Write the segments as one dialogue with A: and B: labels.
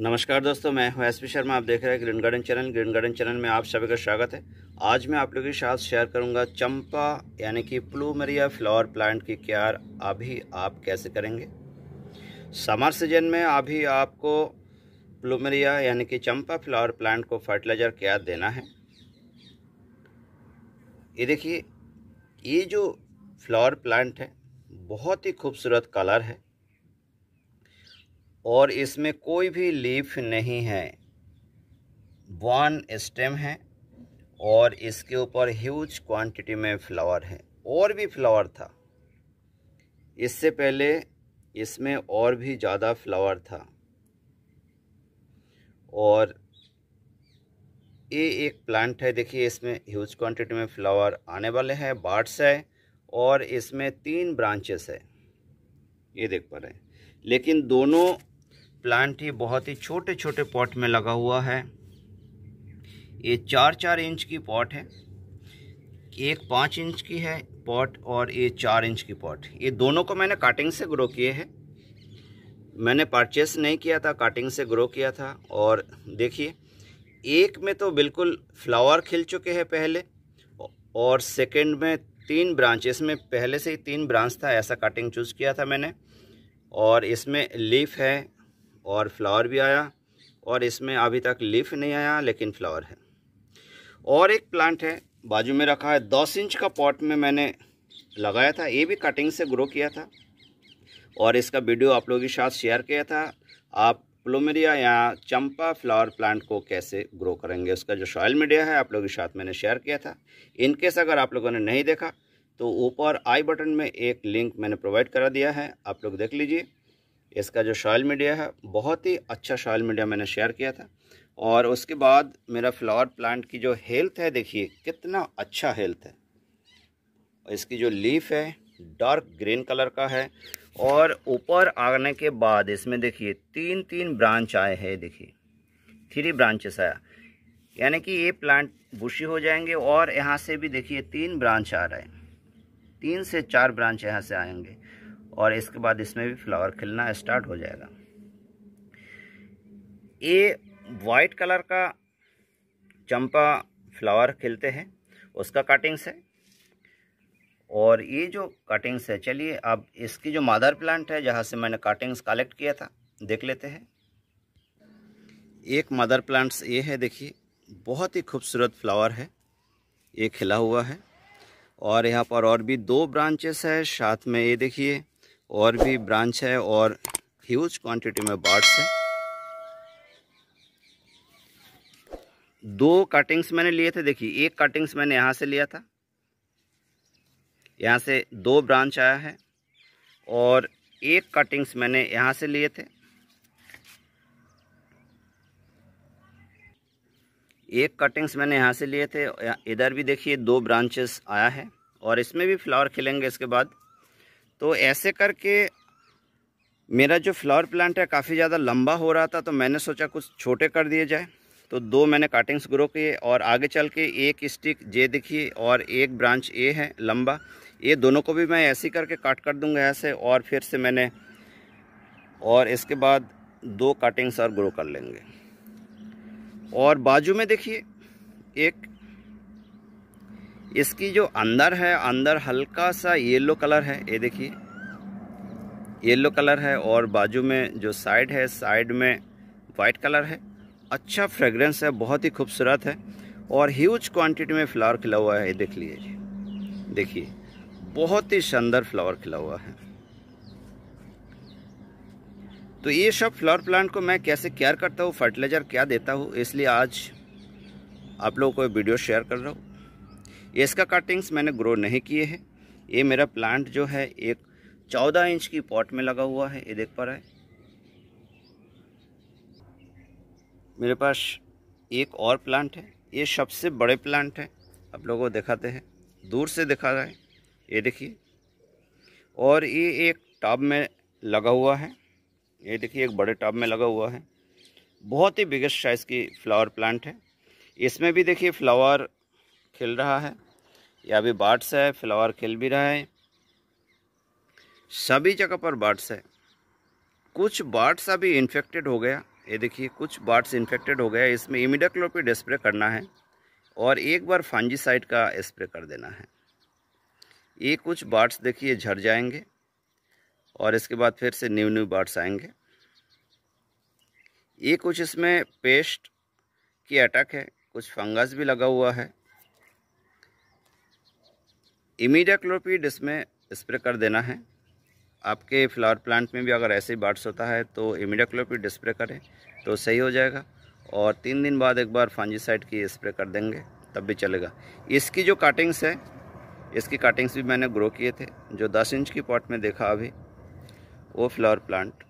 A: नमस्कार दोस्तों मैं हूं एसपी शर्मा आप देख रहे हैं green garden channel green garden channel में आप सभी का स्वागत है आज मैं आप लोगों के साथ शेयर करूंगा चंपा यानी कि प्लूमरिया फ्लावर प्लांट की केयर अभी आप कैसे करेंगे समर सीजन में अभी आपको प्लूमरिया यानी कि चंपा फ्लावर प्लांट को फर्टिलाइज़र क्या देना है ये देखिए ये जो फ्लावर प्लांट है बहुत ही खूबसूरत कलर है और इसमें कोई भी लीफ नहीं है वन स्टेम है और इसके ऊपर ह्यूज क्वांटिटी में फ्लावर है और भी फ्लावर था इससे पहले इसमें और भी ज़्यादा फ्लावर था और ये एक प्लांट है देखिए इसमें ह्यूज क्वांटिटी में फ्लावर आने वाले हैं बार्ड्स है और इसमें तीन ब्रांचेस है ये देख पा रहे हैं लेकिन दोनों प्लांट ही बहुत ही छोटे छोटे पॉट में लगा हुआ है ये चार चार इंच की पॉट है एक पाँच इंच की है पॉट और ये चार इंच की पॉट ये दोनों को मैंने काटिंग से ग्रो किए हैं मैंने परचेस नहीं किया था काटिंग से ग्रो किया था और देखिए एक में तो बिल्कुल फ्लावर खिल चुके हैं पहले और सेकंड में तीन ब्रांच इसमें पहले से ही तीन ब्रांच था ऐसा कटिंग चूज़ किया था मैंने और इसमें लीफ है और फ्लावर भी आया और इसमें अभी तक लीफ नहीं आया लेकिन फ्लावर है और एक प्लांट है बाजू में रखा है दस इंच का पॉट में मैंने लगाया था ये भी कटिंग से ग्रो किया था और इसका वीडियो आप लोगों के साथ शेयर किया था आप प्लोमेरिया या चंपा फ्लावर प्लांट को कैसे ग्रो करेंगे उसका जो सॉयल मीडिया है आप लोगों के साथ मैंने शेयर किया था इनकेस अगर आप लोगों ने नहीं देखा तो ऊपर आई बटन में एक लिंक मैंने प्रोवाइड करा दिया है आप लोग देख लीजिए इसका जो शॉयल मीडिया है बहुत ही अच्छा शॉयल मीडिया मैंने शेयर किया था और उसके बाद मेरा फ्लावर प्लांट की जो हेल्थ है देखिए कितना अच्छा हेल्थ है इसकी जो लीफ है डार्क ग्रीन कलर का है और ऊपर आने के बाद इसमें देखिए तीन तीन ब्रांच आए हैं देखिए थ्री ब्रांचेस आया यानी कि ये प्लांट बुशी हो जाएंगे और यहाँ से भी देखिए तीन ब्रांच आ रहे हैं तीन से चार ब्रांच यहाँ से आएंगे और इसके बाद इसमें भी फ्लावर खिलना स्टार्ट हो जाएगा ये वाइट कलर का चंपा फ्लावर खिलते हैं उसका कटिंग्स है और ये जो कटिंग्स है चलिए अब इसकी जो मादर प्लांट है जहाँ से मैंने कटिंग्स कलेक्ट किया था देख लेते हैं एक मदर प्लांट्स ये है देखिए बहुत ही खूबसूरत फ्लावर है ये खिला हुआ है और यहाँ पर और भी दो ब्रांचेस है साथ में ये देखिए और भी ब्रांच है और ह्यूज क्वांटिटी में बर्ड्स है दो कटिंग्स मैंने लिए थे देखिए एक कटिंग्स मैंने यहाँ से लिया था यहाँ से दो ब्रांच आया है और एक कटिंग्स मैंने यहाँ से लिए थे एक कटिंग्स मैंने यहाँ से लिए थे इधर भी देखिए दो ब्रांचेस आया है और इसमें भी फ्लावर खिलेंगे इसके बाद तो ऐसे करके मेरा जो फ्लावर प्लांट है काफ़ी ज़्यादा लंबा हो रहा था तो मैंने सोचा कुछ छोटे कर दिए जाए तो दो मैंने काटिंग्स ग्रो किए और आगे चल के एक स्टिक जे दिखी और एक ब्रांच ए है लंबा ये दोनों को भी मैं ऐसे करके काट कर दूंगा ऐसे और फिर से मैंने और इसके बाद दो काटिंग्स और ग्रो कर लेंगे और बाजू में देखिए एक इसकी जो अंदर है अंदर हल्का सा येलो कलर है ये देखिए येलो कलर है और बाजू में जो साइड है साइड में वाइट कलर है अच्छा फ्रेग्रेंस है बहुत ही खूबसूरत है और ह्यूज क्वांटिटी में फ्लावर खिला हुआ है ये देख लीजिए देखिए बहुत ही शानदार फ्लावर खिला हुआ है तो ये सब फ्लावर प्लांट को मैं कैसे केयर करता हूँ फर्टिलाइज़र क्या देता हूँ इसलिए आज आप लोगों को वीडियो शेयर कर रहा हूँ इसका कटिंग्स मैंने ग्रो नहीं किए हैं ये मेरा प्लांट जो है एक चौदह इंच की पॉट में लगा हुआ है ये देख पा रहा है मेरे पास एक और प्लांट है ये सबसे बड़े प्लांट है आप लोगों को दिखाते हैं दूर से दिखा रहा है ये देखिए और ये एक टब में लगा हुआ है ये देखिए एक बड़े टब में लगा हुआ है बहुत ही बिगेस्ट साइज़ की फ्लावर प्लांट है इसमें भी देखिए फ्लावर खिल रहा है या अभी बाट्स है फ्लावर खिल भी रहा है सभी जगह पर बाट्स है कुछ बाट्स अभी इन्फेक्टेड हो गया ये देखिए कुछ बाट्स इन्फेक्टेड हो गया इसमें इमिडाक्लोपिड स्प्रे करना है और एक बार फांजीसाइड का स्प्रे कर देना है ये कुछ बाट्स देखिए झड़ जाएंगे और इसके बाद फिर से न्यू न्यू बाट्स आएंगे ये कुछ इसमें पेस्ट की अटैक है कुछ फंगस भी लगा हुआ है इमीडिया क्लोरपीड इसमें स्प्रे कर देना है आपके फ्लावर प्लांट में भी अगर ऐसे बाट्स होता है तो इमीडिया क्लोरपीड स्प्रे करें तो सही हो जाएगा और तीन दिन बाद एक बार फांजीसाइड की स्प्रे कर देंगे तब भी चलेगा इसकी जो काटिंग्स है इसकी काटिंग्स भी मैंने ग्रो किए थे जो दस इंच की पॉट में देखा अभी वो फ्लावर प्लांट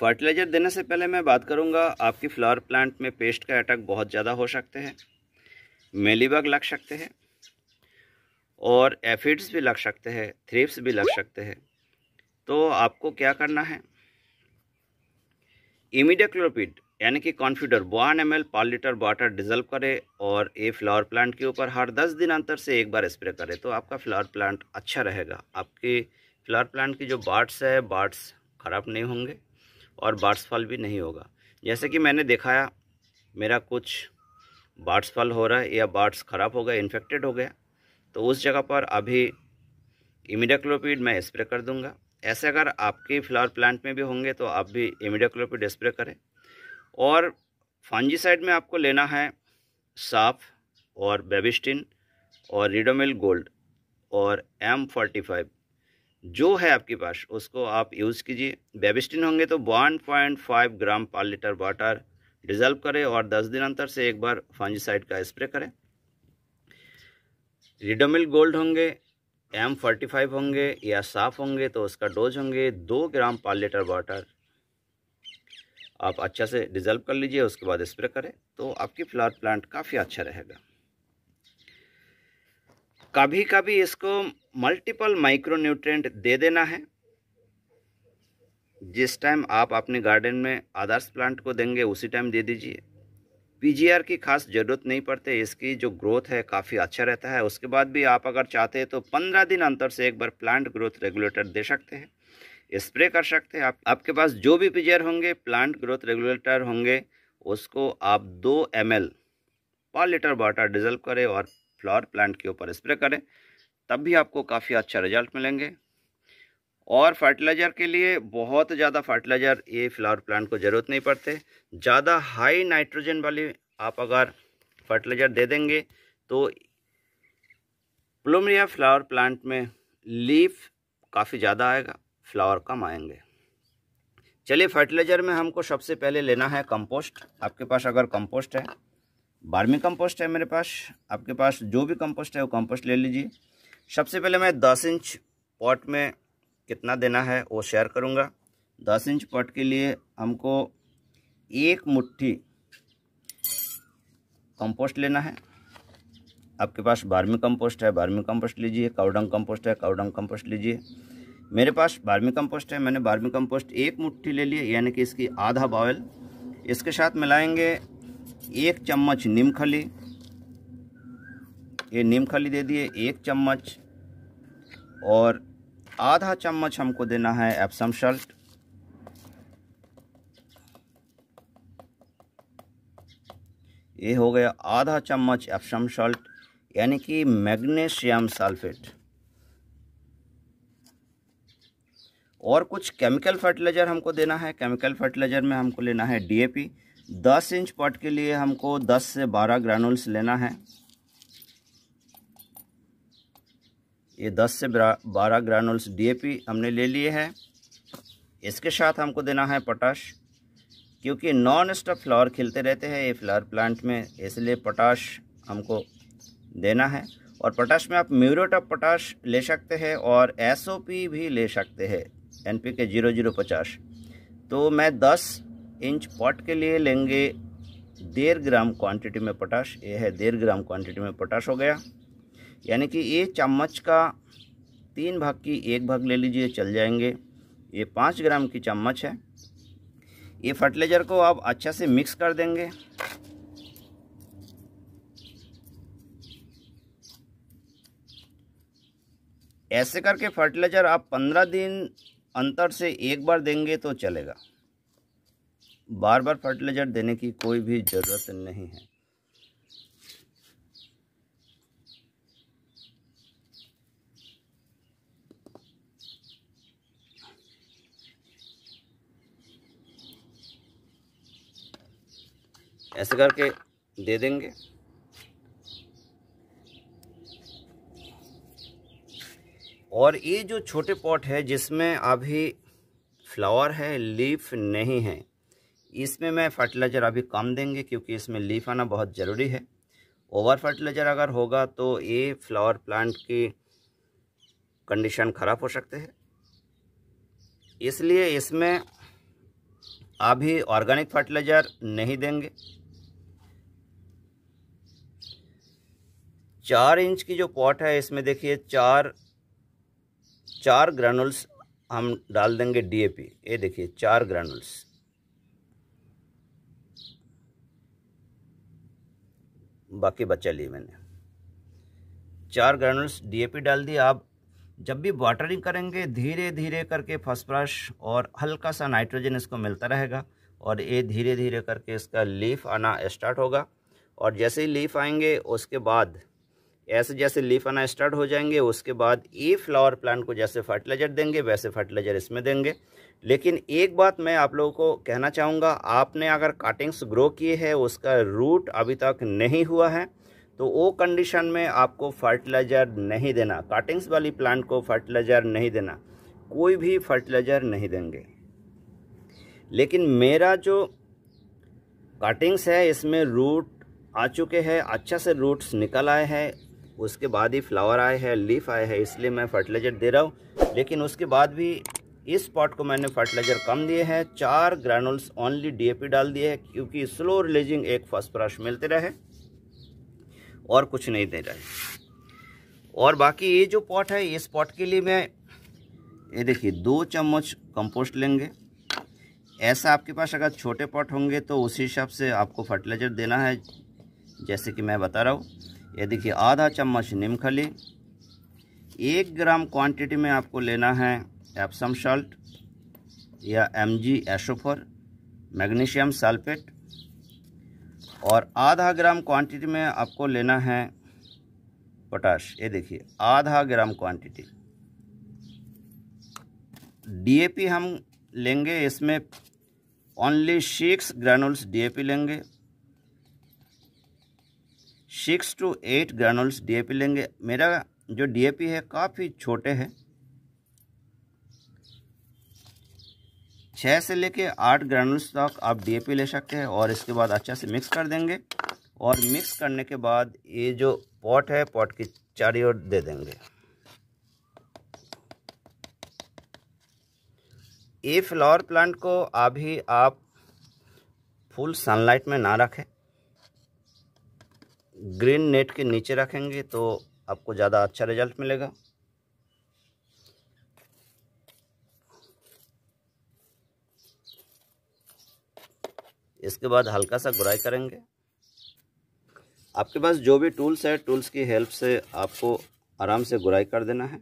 A: फर्टिलाइज़र देने से पहले मैं बात करूंगा आपकी फ्लावर प्लांट में पेस्ट का अटैक बहुत ज़्यादा हो सकते हैं मेलीबग लग सकते हैं और एफिड्स भी लग सकते हैं थ्रिप्स भी लग सकते हैं तो आपको क्या करना है इमीडाक्लोपिड यानी कि Confidor one M L per litre water dissolve करें और ये फ्लावर प्लांट के ऊपर हर दस दिन अंतर से एक बार स्प्रे करें तो आपका फ्लावर प्लांट अच्छा रहेगा आपके फ्लावर प्लांट की जो बार्ड्स है बार्ड्स ख़राब नहीं होंगे और बार्ड्स फल भी नहीं होगा जैसे कि मैंने दिखाया मेरा कुछ बाट्स फल हो रहा है या बाट्स ख़राब हो गए इन्फेक्टेड हो गया तो उस जगह पर अभी इमिडाक्लोपीड मैं स्प्रे कर दूंगा ऐसे अगर आपके फ्लावर प्लांट में भी होंगे तो आप भी इमिडाक्लोपीड स्प्रे करें और साइड में आपको लेना है साफ और बेबिस्टिन और रिडोमिल गोल्ड और एम फोर्टी फाइव जो है आपके पास उसको आप यूज़ कीजिए बेबिस्टिन होंगे तो वन पॉइंट फाइव ग्राम पर लीटर वाटर डिजल्व करें और 10 दिन अंतर से एक बार फंजिसाइड का स्प्रे करें रिडोमिल गोल्ड होंगे एम फोर्टी फाइव होंगे या साफ होंगे तो उसका डोज होंगे दो ग्राम पाँच लीटर वाटर आप अच्छा से डिजल्व कर लीजिए उसके बाद स्प्रे करें तो आपकी फ्लावर प्लांट काफ़ी अच्छा रहेगा कभी कभी इसको मल्टीपल माइक्रो न्यूट्रेंट दे देना है जिस टाइम आप अपने गार्डन में आदर्श प्लांट को देंगे उसी टाइम दे दीजिए पीजीआर की खास ज़रूरत नहीं पड़ती इसकी जो ग्रोथ है काफ़ी अच्छा रहता है उसके बाद भी आप अगर चाहते हैं तो पंद्रह दिन अंतर से एक बार प्लांट ग्रोथ रेगुलेटर दे सकते हैं स्प्रे कर सकते हैं आप आपके पास जो भी पीजीआर होंगे प्लांट ग्रोथ रेगुलेटर होंगे उसको आप दो एम पर लीटर वाटर डिजल्व करें और फ्लावर प्लांट के ऊपर स्प्रे करें तब भी आपको काफ़ी अच्छा रिजल्ट मिलेंगे और फर्टिलाइज़र के लिए बहुत ज़्यादा फर्टिलाइज़र ये फ्लावर प्लांट को ज़रूरत नहीं पड़ते ज़्यादा हाई नाइट्रोजन वाली आप अगर फर्टिलाइज़र दे देंगे तो प्लूमरिया फ्लावर प्लांट में लीफ काफ़ी ज़्यादा आएगा फ्लावर कम आएंगे चलिए फर्टिलाइज़र में हमको सबसे पहले लेना है कंपोस्ट आपके पास अगर कंपोस्ट है बारहवीं कंपोस्ट है मेरे पास आपके पास जो भी कंपोस्ट है वो कंपोस्ट ले लीजिए सबसे पहले मैं दस इंच पॉट में कितना देना है वो शेयर करूँगा दस इंच पट के लिए हमको एक मुट्ठी कंपोस्ट लेना है आपके पास बारहवीं कंपोस्ट है बारहवीं कंपोस्ट लीजिए काउडंग कंपोस्ट है काउडंग कंपोस्ट लीजिए मेरे पास बारहवीं कंपोस्ट है मैंने बारहवीं कंपोस्ट एक मुट्ठी ले लिए यानी कि इसकी आधा बावल इसके साथ मिलाएंगे एक चम्मच नीम खली ये नीम खली दे दिए एक चम्मच और आधा चम्मच हमको देना है एप्सम सल्ट ये हो गया आधा चम्मच एप्सम सल्ट यानी कि मैग्नीशियम सल्फेट और कुछ केमिकल फर्टिलाइजर हमको देना है केमिकल फर्टिलाइजर में हमको लेना है डीएपी 10 इंच पॉट के लिए हमको 10 से 12 ग्रानुल्स लेना है ये 10 से 12 ग्रानुल्स डीएपी हमने ले लिए हैं इसके साथ हमको देना है पोटाश क्योंकि नॉन स्टॉप फ्लावर खिलते रहते हैं ये फ्लावर प्लांट में इसलिए पोटाश हमको देना है और पोटाश में आप म्यूरोट ऑफ पोटाश ले सकते हैं और एसओपी भी ले सकते हैं N P K zero zero पचास तो मैं दस इंच पॉट के लिए लेंगे डेढ़ ग्राम क्वांटिटी में पोटाश ये है डेढ़ ग्राम क्वांटिटी में पोटाश हो गया यानी कि ये चम्मच का तीन भाग की एक भाग ले लीजिए चल जाएंगे ये पाँच ग्राम की चम्मच है ये फर्टिलाइज़र को आप अच्छा से मिक्स कर देंगे ऐसे करके फर्टिलाइज़र आप पंद्रह दिन अंतर से एक बार देंगे तो चलेगा बार बार फर्टिलाइज़र देने की कोई भी ज़रूरत नहीं है ऐसे करके दे देंगे और ये जो छोटे पॉट है जिसमें अभी फ्लावर है लीफ नहीं है इसमें मैं फर्टिलाइज़र अभी कम देंगे क्योंकि इसमें लीफ आना बहुत ज़रूरी है ओवर फर्टिलाइज़र अगर होगा तो ये फ्लावर प्लांट की कंडीशन ख़राब हो सकते हैं इसलिए इसमें अभी ऑर्गेनिक फर्टिलाइज़र नहीं देंगे चार इंच की जो पॉट है इसमें देखिए चार चार ग्रैनुल्स हम डाल देंगे डीएपी ये देखिए चार ग्रैनुल्स बाकी बचा लिए मैंने चार ग्रैनुल्स डीएपी डाल दिए आप जब भी वाटरिंग करेंगे धीरे धीरे करके फसफ्रश और हल्का सा नाइट्रोजन इसको मिलता रहेगा और ये धीरे धीरे करके इसका लीफ आना स्टार्ट होगा और जैसे ही लीफ आएंगे उसके बाद ऐसे जैसे लीफ आना स्टार्ट हो जाएंगे उसके बाद ये फ्लावर प्लांट को जैसे फर्टिलाइजर देंगे वैसे फर्टिलाइजर इसमें देंगे लेकिन एक बात मैं आप लोगों को कहना चाहूँगा आपने अगर काटिंग्स ग्रो किए हैं उसका रूट अभी तक नहीं हुआ है तो वो कंडीशन में आपको फर्टिलाइज़र नहीं देना काटिंग्स वाली प्लांट को फर्टिलाइज़र नहीं देना कोई भी फर्टिलाइज़र नहीं देंगे लेकिन मेरा जो काटिंग्स है इसमें रूट आ चुके हैं अच्छा से रूट्स निकल आए हैं उसके बाद ही फ्लावर आए हैं लीफ आए हैं इसलिए मैं फर्टिलाइज़र दे रहा हूँ लेकिन उसके बाद भी इस पॉट को मैंने फर्टिलाइज़र कम दिए हैं चार ग्रैनुल्स ओनली डीएपी डाल दिए हैं क्योंकि स्लो रिलीजिंग एक फॉस्फरस मिलते रहे और कुछ नहीं दे रहे और बाकी ये जो पॉट है इस पॉट के लिए मैं ये देखिए दो चम्मच कंपोस्ट लेंगे ऐसा आपके पास अगर छोटे पॉट होंगे तो उसी हिसाब से आपको फर्टिलाइज़र देना है जैसे कि मैं बता रहा हूँ ये देखिए आधा चम्मच खली एक ग्राम क्वांटिटी में आपको लेना है एप्सम साल्ट या एम जी एशोफर मैग्नीशियम सल्फेट और आधा ग्राम क्वांटिटी में आपको लेना है पोटाश ये देखिए आधा ग्राम क्वांटिटी डीएपी हम लेंगे इसमें ओनली सिक्स ग्रैनुल्स डीएपी लेंगे six to eight granules DAP लेंगे मेरा जो डीएपी है काफ़ी छोटे हैं छः से लेके आठ ग्रानुल्स तक आप डीएपी ले सकते हैं और इसके बाद अच्छा से मिक्स कर देंगे और मिक्स करने के बाद ये जो पॉट है पॉट की चारी ओर दे देंगे ये फ्लावर प्लांट को अभी आप फुल सनलाइट में ना रखें ग्रीन नेट के नीचे रखेंगे तो आपको ज़्यादा अच्छा रिजल्ट मिलेगा इसके बाद हल्का सा गुराई करेंगे आपके पास जो भी टूल्स है टूल्स की हेल्प से आपको आराम से गुराई कर देना है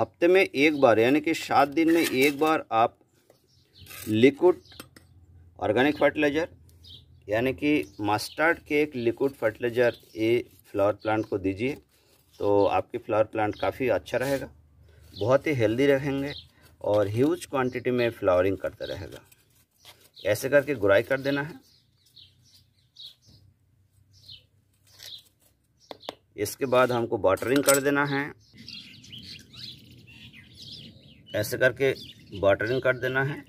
A: हफ्ते में एक बार यानी कि सात दिन में एक बार आप लिक्विड ऑर्गेनिक फर्टिलाइज़र यानी कि मस्टर्ड के एक लिक्विड फर्टिलाइज़र ये फ्लावर प्लांट को दीजिए तो आपके फ्लावर प्लांट काफ़ी अच्छा रहेगा बहुत ही हेल्दी रहेंगे और ह्यूज क्वांटिटी में फ्लावरिंग करता रहेगा ऐसे करके गुराई कर देना है इसके बाद हमको वाटरिंग कर देना है ऐसे करके बॉटरिंग कर देना है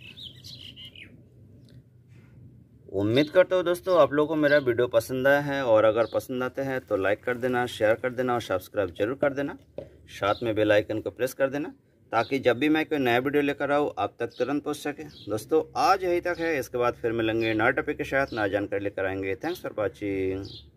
A: उम्मीद करता हूँ दोस्तों आप लोगों को मेरा वीडियो पसंद आया है और अगर पसंद आते हैं तो लाइक कर देना शेयर कर देना और सब्सक्राइब जरूर कर देना साथ में बेल आइकन को प्रेस कर देना ताकि जब भी मैं कोई नया वीडियो लेकर आऊँ आप तक तुरंत पहुँच सके दोस्तों आज यही तक है इसके बाद फिर मिलेंगे नए टॉपिक के साथ नया जानकारी लेकर आएंगे थैंक्स फॉर वॉचिंग